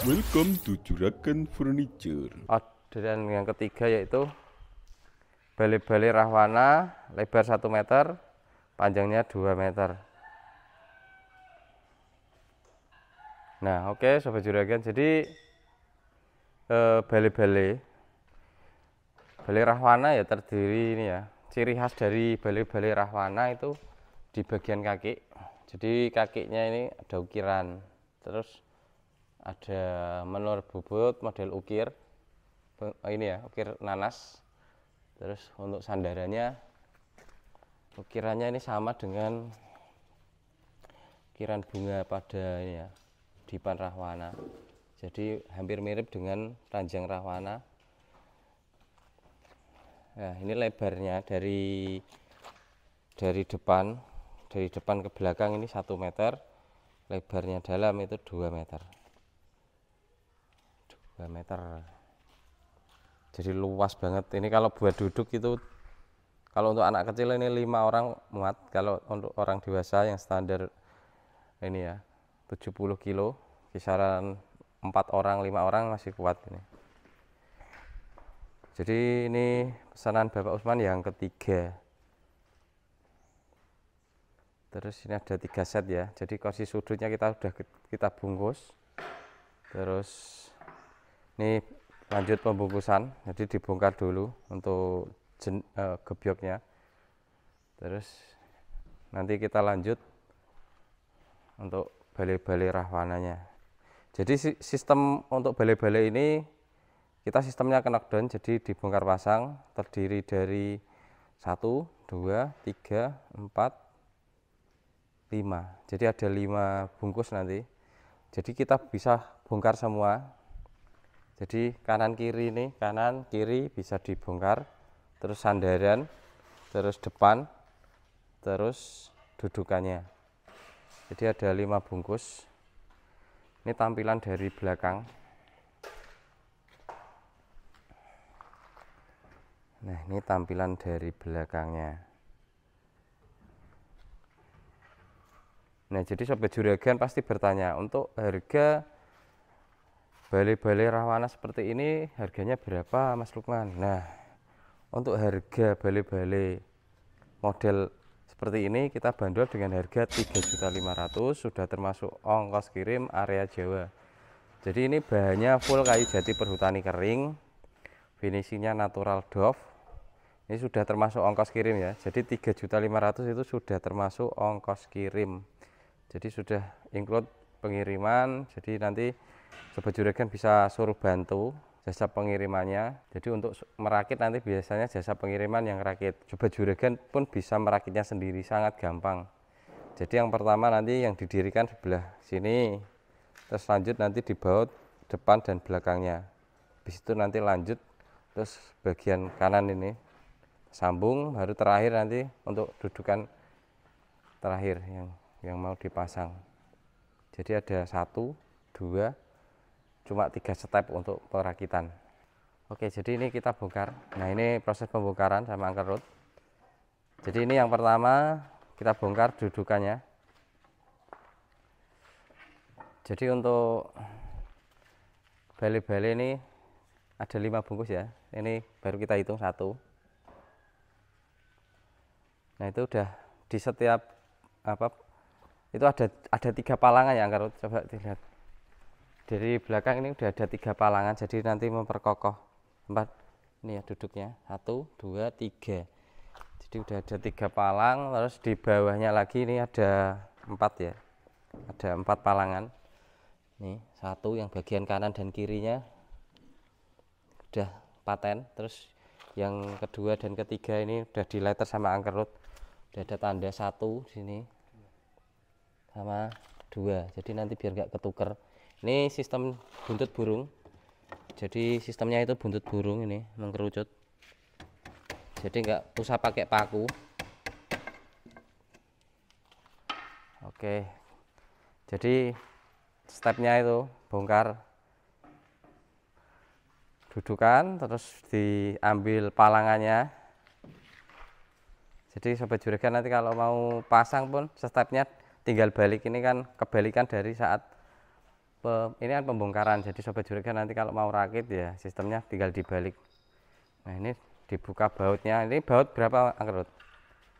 Welcome to Juragan Furniture. Orderan yang ketiga yaitu bale-bale rahwana lebar 1 meter, panjangnya 2 meter. Nah, oke okay, sobat juragan. Jadi eh, bale-bale uh, bale rahwana ya terdiri ini ya. Ciri khas dari bale-bale rahwana itu di bagian kaki. Jadi kakinya ini ada ukiran. Terus ada menur bubut model ukir oh, ini ya ukir nanas terus untuk sandarannya ukirannya ini sama dengan ukiran bunga pada ini ya dipan rahwana jadi hampir mirip dengan ranjang rahwana nah ini lebarnya dari dari depan dari depan ke belakang ini satu meter lebarnya dalam itu 2 meter 2 meter jadi luas banget ini kalau buat duduk itu kalau untuk anak kecil ini lima orang muat kalau untuk orang dewasa yang standar ini ya 70 kilo kisaran empat orang lima orang masih kuat ini jadi ini pesanan Bapak Usman yang ketiga terus ini ada tiga set ya jadi kursi sudutnya kita sudah kita bungkus terus ini lanjut pembungkusan jadi dibongkar dulu untuk jen, eh, gebyoknya terus nanti kita lanjut untuk balai-balai rahwananya jadi sistem untuk balai-balai ini kita sistemnya knockdown jadi dibongkar pasang terdiri dari 1, 2, 3, 4, 5 jadi ada 5 bungkus nanti jadi kita bisa bongkar semua jadi kanan kiri ini kanan kiri bisa dibongkar terus sandaran terus depan terus dudukannya jadi ada lima bungkus ini tampilan dari belakang nah ini tampilan dari belakangnya nah jadi sobat juragan pasti bertanya untuk harga Balai-balai rawana seperti ini harganya berapa Mas Lukman? Nah, untuk harga balai-balai model seperti ini kita bandol dengan harga 3.500 sudah termasuk ongkos kirim area Jawa. Jadi ini bahannya full kayu jati perhutani kering. Finishingnya natural doff. Ini sudah termasuk ongkos kirim ya. Jadi 3.500 itu sudah termasuk ongkos kirim. Jadi sudah include pengiriman. Jadi nanti Sobat juragan bisa suruh bantu jasa pengirimannya. Jadi untuk merakit nanti biasanya jasa pengiriman yang rakit. Coba Juragan pun bisa merakitnya sendiri, sangat gampang. Jadi yang pertama nanti yang didirikan sebelah sini, terus lanjut nanti dibaut depan dan belakangnya. Habis itu nanti lanjut terus bagian kanan ini sambung baru terakhir nanti untuk dudukan terakhir yang yang mau dipasang. Jadi ada satu, dua, cuma tiga step untuk perakitan oke jadi ini kita bongkar nah ini proses pembongkaran sama angker root jadi ini yang pertama kita bongkar dudukannya jadi untuk bale-bale ini ada lima bungkus ya ini baru kita hitung satu nah itu udah di setiap apa itu ada ada tiga palangan ya angker coba dilihat dari belakang ini udah ada tiga palangan jadi nanti memperkokoh empat ini ya duduknya satu dua tiga jadi udah ada tiga palang terus di bawahnya lagi ini ada empat ya ada empat palangan nih satu yang bagian kanan dan kirinya udah paten terus yang kedua dan ketiga ini udah di letter sama angkerut udah ada tanda satu sini sama dua jadi nanti biar gak ketuker ini sistem buntut burung jadi sistemnya itu buntut burung ini mengkerucut jadi nggak usah pakai paku oke jadi stepnya itu bongkar dudukan terus diambil palangannya jadi sobat juragan nanti kalau mau pasang pun stepnya tinggal balik ini kan kebalikan dari saat ini kan pembongkaran jadi sobat juragan nanti kalau mau rakit ya sistemnya tinggal dibalik nah ini dibuka bautnya ini baut berapa angkerut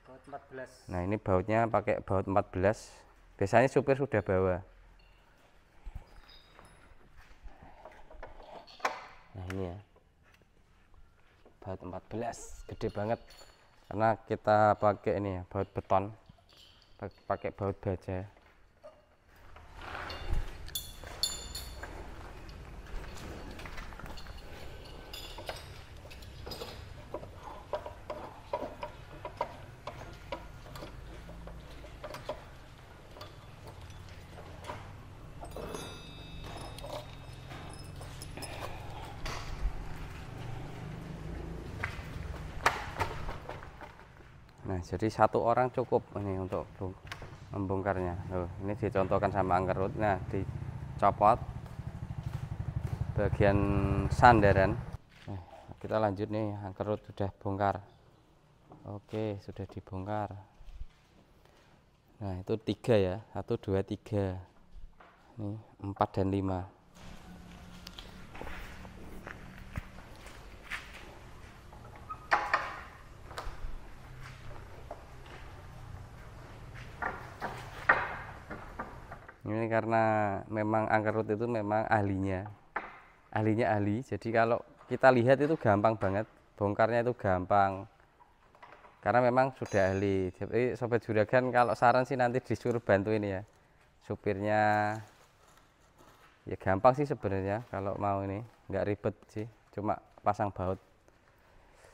baut 14 nah ini bautnya pakai baut 14 biasanya supir sudah bawa nah ini ya baut 14 gede banget karena kita pakai ini ya baut beton pakai baut baja Nah, jadi satu orang cukup ini untuk membongkarnya Loh, ini dicontohkan sama angkerut nah dicopot bagian sandaran nah, kita lanjut nih angkerut sudah bongkar oke sudah dibongkar nah itu tiga ya satu dua tiga ini empat dan lima ini karena memang angkerut itu memang ahlinya ahlinya ahli jadi kalau kita lihat itu gampang banget bongkarnya itu gampang karena memang sudah ahli jadi sobat juragan kalau saran sih nanti disuruh bantu ini ya supirnya ya gampang sih sebenarnya kalau mau ini nggak ribet sih cuma pasang baut